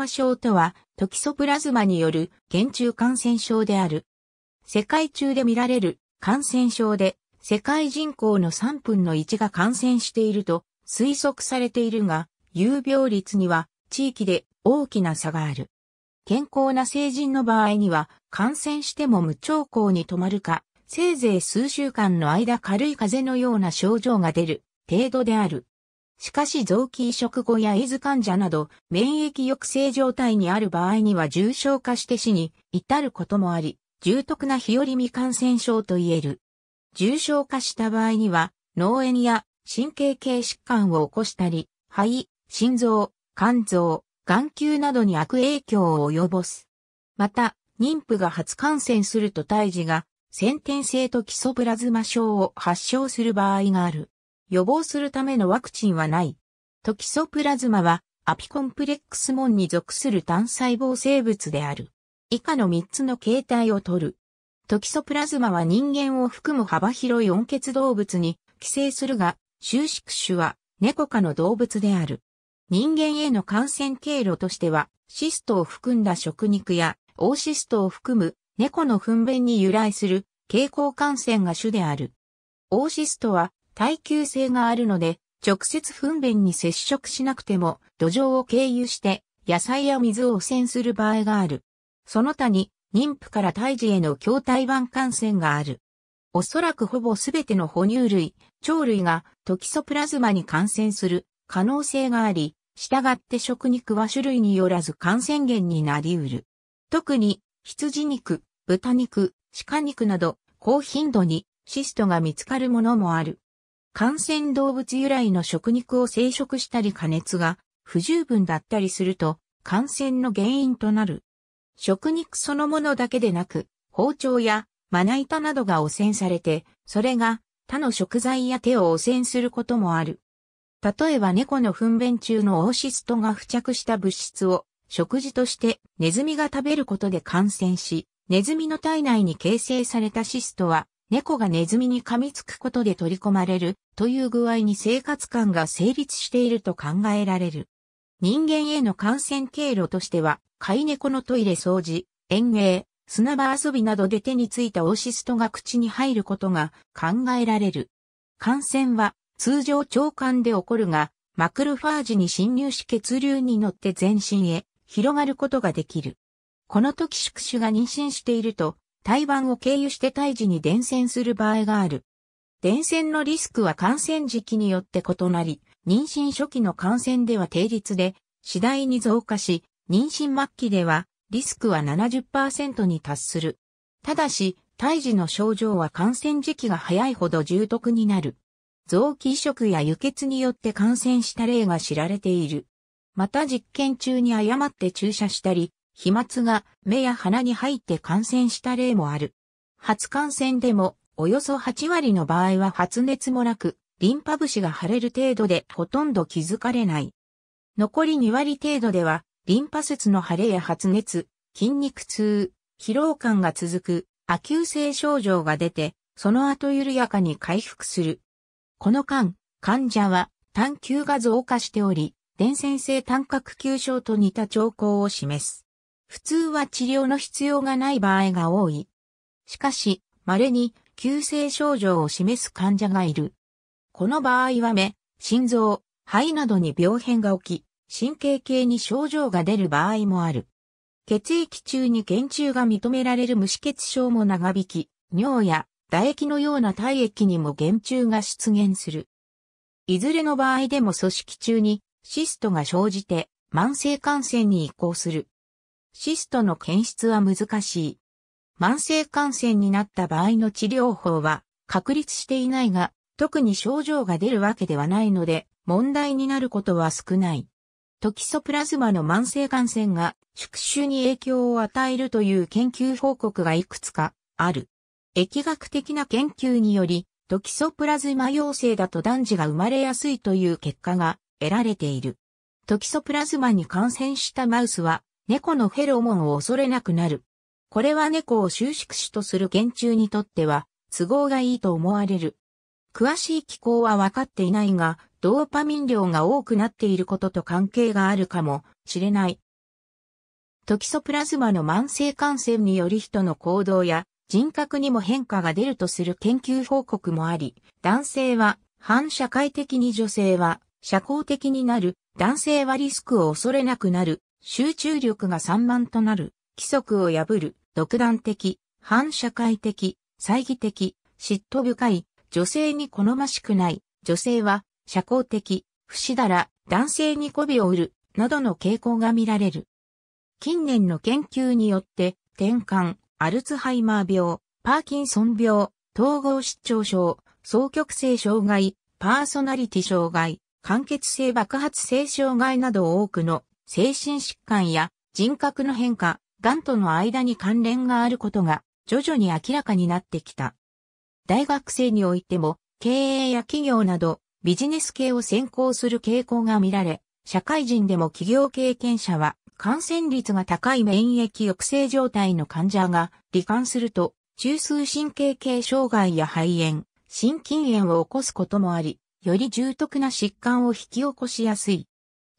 マ症とは、トキソプラズマによる原虫感染症である。世界中で見られる感染症で、世界人口の3分の1が感染していると推測されているが、有病率には地域で大きな差がある。健康な成人の場合には、感染しても無兆候に止まるか、せいぜい数週間の間軽い風邪のような症状が出る程度である。しかし臓器移植後やエイズ患者など免疫抑制状態にある場合には重症化して死に至ることもあり、重篤な日和未感染症と言える。重症化した場合には脳炎や神経系疾患を起こしたり、肺、心臓、肝臓、眼球などに悪影響を及ぼす。また、妊婦が初感染すると胎児が先天性と基礎プラズマ症を発症する場合がある。予防するためのワクチンはない。トキソプラズマはアピコンプレックスモンに属する単細胞生物である。以下の3つの形態をとる。トキソプラズマは人間を含む幅広い温血動物に寄生するが、収縮種は猫科の動物である。人間への感染経路としては、シストを含んだ食肉や、オーシストを含む猫の糞便に由来する蛍光感染が主である。オーシストは耐久性があるので、直接糞便に接触しなくても土壌を経由して野菜や水を汚染する場合がある。その他に妊婦から胎児への筐体板感染がある。おそらくほぼすべての哺乳類、鳥類がトキソプラズマに感染する可能性があり、従って食肉は種類によらず感染源になり得る。特に羊肉、豚肉、鹿肉など高頻度にシストが見つかるものもある。感染動物由来の食肉を生殖したり加熱が不十分だったりすると感染の原因となる。食肉そのものだけでなく、包丁やまな板などが汚染されて、それが他の食材や手を汚染することもある。例えば猫の糞便中のオーシストが付着した物質を食事としてネズミが食べることで感染し、ネズミの体内に形成されたシストは猫がネズミに噛みつくことで取り込まれるという具合に生活感が成立していると考えられる。人間への感染経路としては、飼い猫のトイレ掃除、園芸、砂場遊びなどで手についたオシストが口に入ることが考えられる。感染は通常腸管で起こるが、マクロファージに侵入し血流に乗って全身へ広がることができる。この時宿主が妊娠していると台湾を経由して胎児に伝染する場合がある。伝染のリスクは感染時期によって異なり、妊娠初期の感染では定率で次第に増加し、妊娠末期ではリスクは70%に達する。ただし、胎児の症状は感染時期が早いほど重篤になる。臓器移植や輸血によって感染した例が知られている。また実験中に誤って注射したり、飛沫が目や鼻に入って感染した例もある。初感染でも、およそ8割の場合は発熱もなく、リンパ節が腫れる程度でほとんど気づかれない。残り2割程度では、リンパ節の腫れや発熱、筋肉痛、疲労感が続く、亜急性症状が出て、その後緩やかに回復する。この間、患者は、単球が増加しており、伝染性単核球症と似た兆候を示す。普通は治療の必要がない場合が多い。しかし、稀に急性症状を示す患者がいる。この場合は目、心臓、肺などに病変が起き、神経系に症状が出る場合もある。血液中に減中が認められる無止血症も長引き、尿や唾液のような体液にも厳虫が出現する。いずれの場合でも組織中にシストが生じて慢性感染に移行する。シストの検出は難しい。慢性感染になった場合の治療法は確立していないが、特に症状が出るわけではないので、問題になることは少ない。トキソプラズマの慢性感染が宿主に影響を与えるという研究報告がいくつかある。疫学的な研究により、トキソプラズマ陽性だと男児が生まれやすいという結果が得られている。トキソプラズマに感染したマウスは猫のフェロモンを恐れなくなる。これは猫を収縮種とする原虫にとっては都合がいいと思われる。詳しい気候は分かっていないが、ドーパミン量が多くなっていることと関係があるかもしれない。トキソプラズマの慢性感染により人の行動や人格にも変化が出るとする研究報告もあり、男性は反社会的に女性は社交的になる、男性はリスクを恐れなくなる、集中力が散漫となる、規則を破る、独断的、反社会的、猜疑的、嫉妬深い、女性に好ましくない、女性は、社交的、不死だら、男性に媚びを売る、などの傾向が見られる。近年の研究によって、転換、アルツハイマー病、パーキンソン病、統合失調症、双極性障害、パーソナリティ障害、間欠性爆発性障害など多くの精神疾患や人格の変化、癌との間に関連があることが徐々に明らかになってきた。大学生においても経営や企業などビジネス系を専攻する傾向が見られ、社会人でも企業経験者は感染率が高い免疫抑制状態の患者が罹患すると中枢神経系障害や肺炎、心筋炎を起こすこともあり、より重篤な疾患を引き起こしやすい。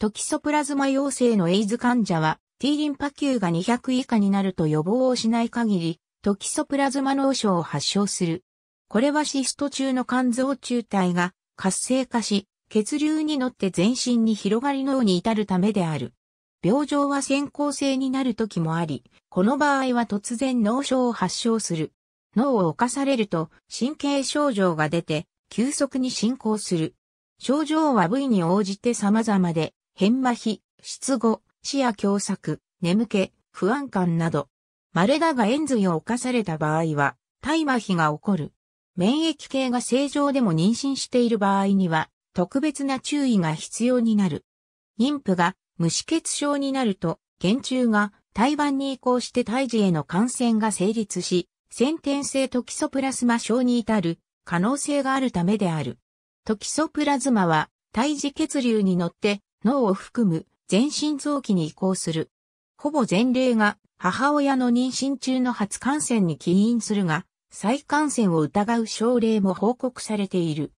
トキソプラズマ陽性のエイズ患者は、T リンパ球が200以下になると予防をしない限り、トキソプラズマ脳症を発症する。これはシスト中の肝臓中体が活性化し、血流に乗って全身に広がり脳に至るためである。病状は先行性になる時もあり、この場合は突然脳症を発症する。脳を侵されると神経症状が出て、急速に進行する。症状は部位に応じて様々で、変麻痺、失語、視野狭窄、眠気、不安感など、稀だが炎髄を犯された場合は、体麻痺が起こる。免疫系が正常でも妊娠している場合には、特別な注意が必要になる。妊婦が無止血症になると、原虫が胎盤に移行して胎児への感染が成立し、先天性トキソプラズマ症に至る可能性があるためである。トキソプラズマは胎児血流に乗って脳を含む全身臓器に移行する。ほぼ全例が母親の妊娠中の初感染に起因するが、再感染を疑う症例も報告されている。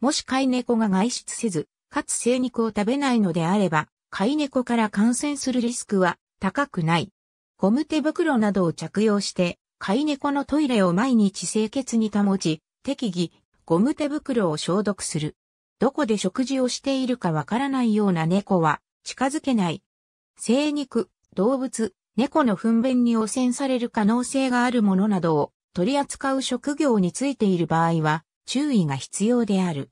もし飼い猫が外出せず、かつ生肉を食べないのであれば、飼い猫から感染するリスクは高くない。ゴム手袋などを着用して、飼い猫のトイレを毎日清潔に保ち、適宜、ゴム手袋を消毒する。どこで食事をしているかわからないような猫は近づけない。生肉、動物、猫の糞便に汚染される可能性があるものなどを取り扱う職業についている場合は注意が必要である。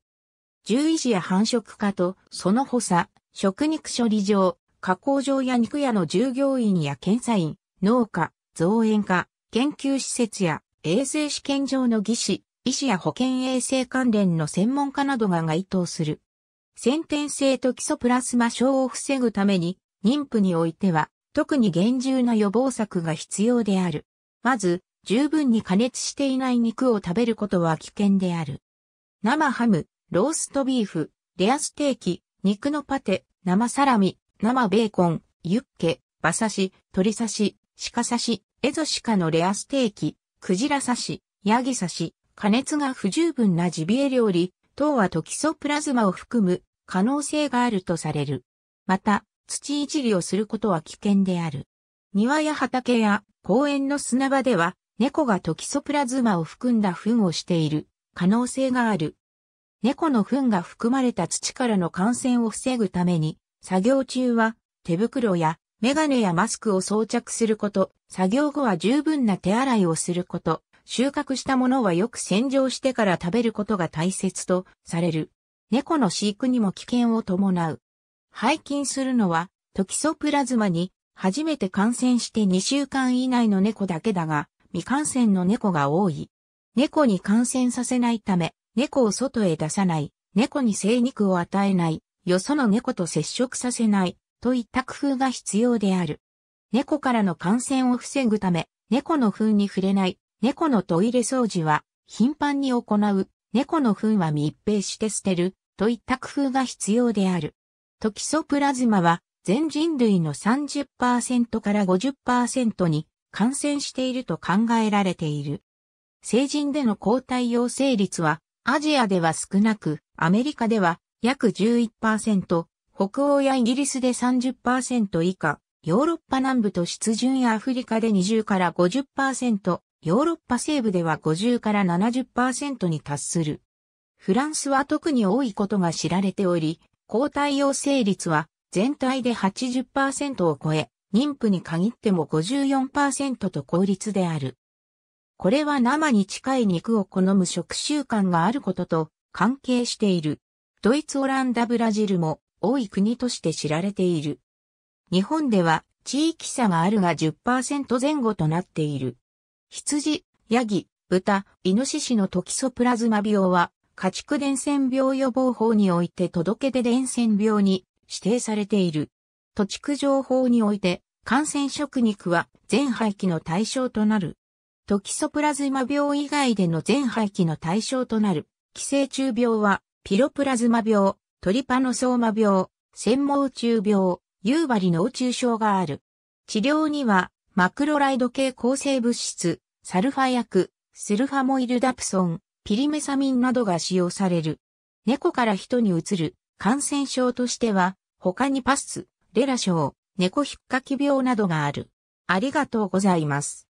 獣医師や繁殖家とその補佐、食肉処理場、加工場や肉屋の従業員や検査員、農家、造園家、研究施設や衛生試験場の技師、医師や保健衛生関連の専門家などが該当する。先天性と基礎プラスマ症を防ぐために、妊婦においては、特に厳重な予防策が必要である。まず、十分に加熱していない肉を食べることは危険である。生ハム、ローストビーフ、レアステーキ、肉のパテ、生サラミ、生ベーコン、ユッケ、馬刺し、鶏刺し、鹿刺し、エゾシカのレアステーキ、クジラ刺し、ヤギ刺し、加熱が不十分なジビエ料理等はトキソプラズマを含む可能性があるとされる。また、土いじりをすることは危険である。庭や畑や公園の砂場では猫がトキソプラズマを含んだ糞をしている可能性がある。猫の糞が含まれた土からの感染を防ぐために、作業中は手袋やメガネやマスクを装着すること、作業後は十分な手洗いをすること、収穫したものはよく洗浄してから食べることが大切とされる。猫の飼育にも危険を伴う。背筋するのは、トキソプラズマに初めて感染して2週間以内の猫だけだが、未感染の猫が多い。猫に感染させないため、猫を外へ出さない、猫に生肉を与えない、よその猫と接触させない、といった工夫が必要である。猫からの感染を防ぐため、猫の糞に触れない、猫のトイレ掃除は頻繁に行う、猫の糞は密閉して捨てる、といった工夫が必要である。トキソプラズマは全人類の30%から50%に感染していると考えられている。成人での抗体陽性率はアジアでは少なく、アメリカでは約11%、北欧やイギリスで30%以下、ヨーロッパ南部と湿潤やアフリカで20から50%、ヨーロッパ西部では50から70%に達する。フランスは特に多いことが知られており、抗体陽性率は全体で80%を超え、妊婦に限っても54%と高率である。これは生に近い肉を好む食習慣があることと関係している。ドイツ、オランダ、ブラジルも多い国として知られている。日本では地域差があるが10%前後となっている。羊、ヤギ、豚、イノシシのトキソプラズマ病は、家畜伝染病予防法において届け出伝染病に指定されている。土地区情報において、感染食肉は全廃棄の対象となる。トキソプラズマ病以外での全廃棄の対象となる、寄生虫病は、ピロプラズマ病、トリパノソーマ病、専門虫病、夕張の虫症がある。治療には、マクロライド系抗生物質、サルファ薬、スルファモイルダプソン、ピリメサミンなどが使用される。猫から人にうつる感染症としては、他にパス、レラ症、猫ひっかき病などがある。ありがとうございます。